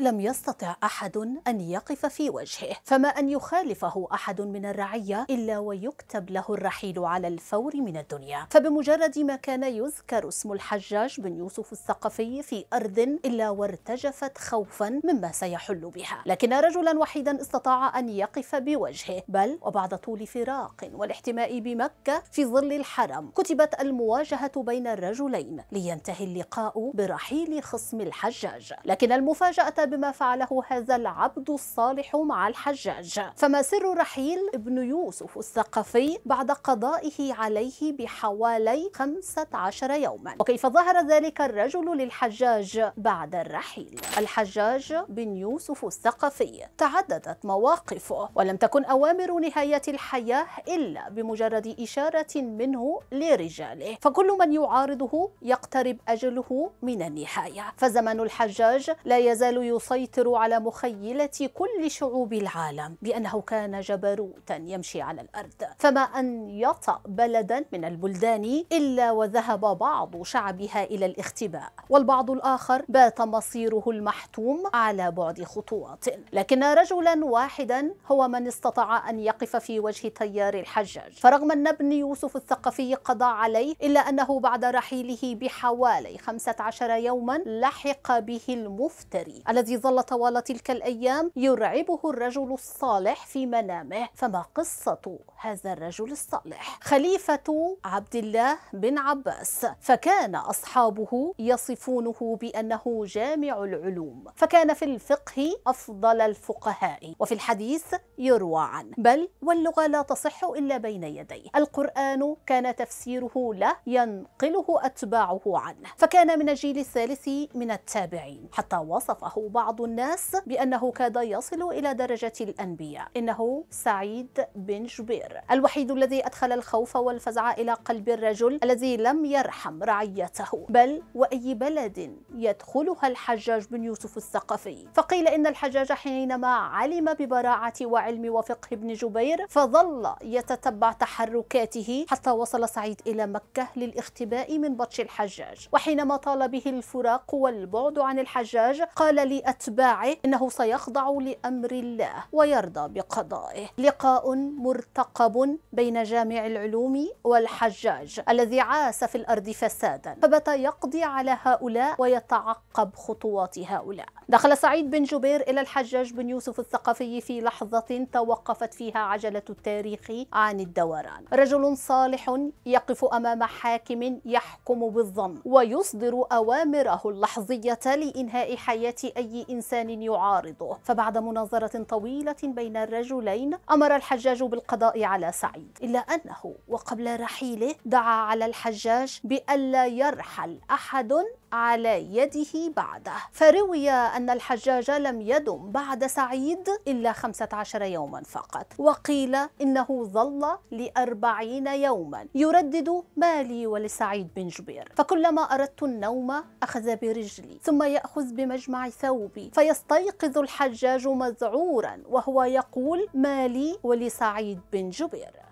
لم يستطع احد ان يقف في وجهه فما ان يخالفه احد من الرعيه الا ويكتب له الرحيل على الفور من الدنيا فبمجرد ما كان يذكر اسم الحجاج بن يوسف الثقفي في ارض الا وارتجفت خوفا مما سيحل بها لكن رجلا وحيدا استطاع ان يقف بوجهه بل وبعد طول فراق والاحتماء بمكه في ظل الحرم كتبت المواجهه بين الرجلين لينتهي اللقاء برحيل خصم الحجاج لكن المفاجاه بما فعله هذا العبد الصالح مع الحجاج فما سر رحيل ابن يوسف الثقفي بعد قضائه عليه بحوالي 15 يوما وكيف ظهر ذلك الرجل للحجاج بعد الرحيل الحجاج بن يوسف الثقفي تعددت مواقفه ولم تكن أوامر نهاية الحياة إلا بمجرد إشارة منه لرجاله فكل من يعارضه يقترب أجله من النهاية فزمن الحجاج لا يزال يسيطر على مخيلة كل شعوب العالم بأنه كان جبروتا يمشي على الأرض فما أن يطأ بلدا من البلدان إلا وذهب بعض شعبها إلى الاختباء والبعض الآخر بات مصيره المحتوم على بعد خطوات لكن رجلا واحدا هو من استطاع أن يقف في وجه تيار الحجاج فرغم أن ابن يوسف الثقفي قضى عليه إلا أنه بعد رحيله بحوالي 15 يوما لحق به المفتري الذي الذي ظل طوال تلك الأيام يرعبه الرجل الصالح في منامه فما قصة هذا الرجل الصالح خليفة عبد الله بن عباس فكان أصحابه يصفونه بأنه جامع العلوم فكان في الفقه أفضل الفقهاء وفي الحديث يروى عنه بل واللغة لا تصح إلا بين يديه القرآن كان تفسيره له ينقله أتباعه عنه فكان من الجيل الثالث من التابعين حتى وصفه بعض الناس بأنه كاد يصل إلى درجة الأنبياء إنه سعيد بن جبير الوحيد الذي أدخل الخوف والفزع إلى قلب الرجل الذي لم يرحم رعيته بل وأي بلد يدخلها الحجاج بن يوسف الثقفي فقيل إن الحجاج حينما علم ببراعة وعلم وفقه ابن جبير فظل يتتبع تحركاته حتى وصل سعيد إلى مكة للاختباء من بطش الحجاج وحينما طال به الفراق والبعد عن الحجاج قال لي أتباعه إنه سيخضع لأمر الله ويرضى بقضائه لقاء مرتقب بين جامع العلوم والحجاج الذي عاس في الأرض فسادا فبات يقضي على هؤلاء ويتعقب خطوات هؤلاء دخل سعيد بن جبير إلى الحجاج بن يوسف الثقفي في لحظة توقفت فيها عجلة التاريخ عن الدوران رجل صالح يقف أمام حاكم يحكم بالظن ويصدر أوامره اللحظية لإنهاء حياة أي إنسان يعارضه فبعد مناظرة طويلة بين الرجلين أمر الحجاج بالقضاء على سعيد إلا أنه وقبل رحيله دعا على الحجاج بألا يرحل أحد على يده بعده فروي أن الحجاج لم يدم بعد سعيد إلا 15 يوما فقط وقيل إنه ظل لأربعين يوما يردد ما لي ولسعيد بن جبير فكلما أردت النوم أخذ برجلي ثم يأخذ بمجمع ثوبي فيستيقظ الحجاج مذعورا وهو يقول ما لي ولسعيد بن جبير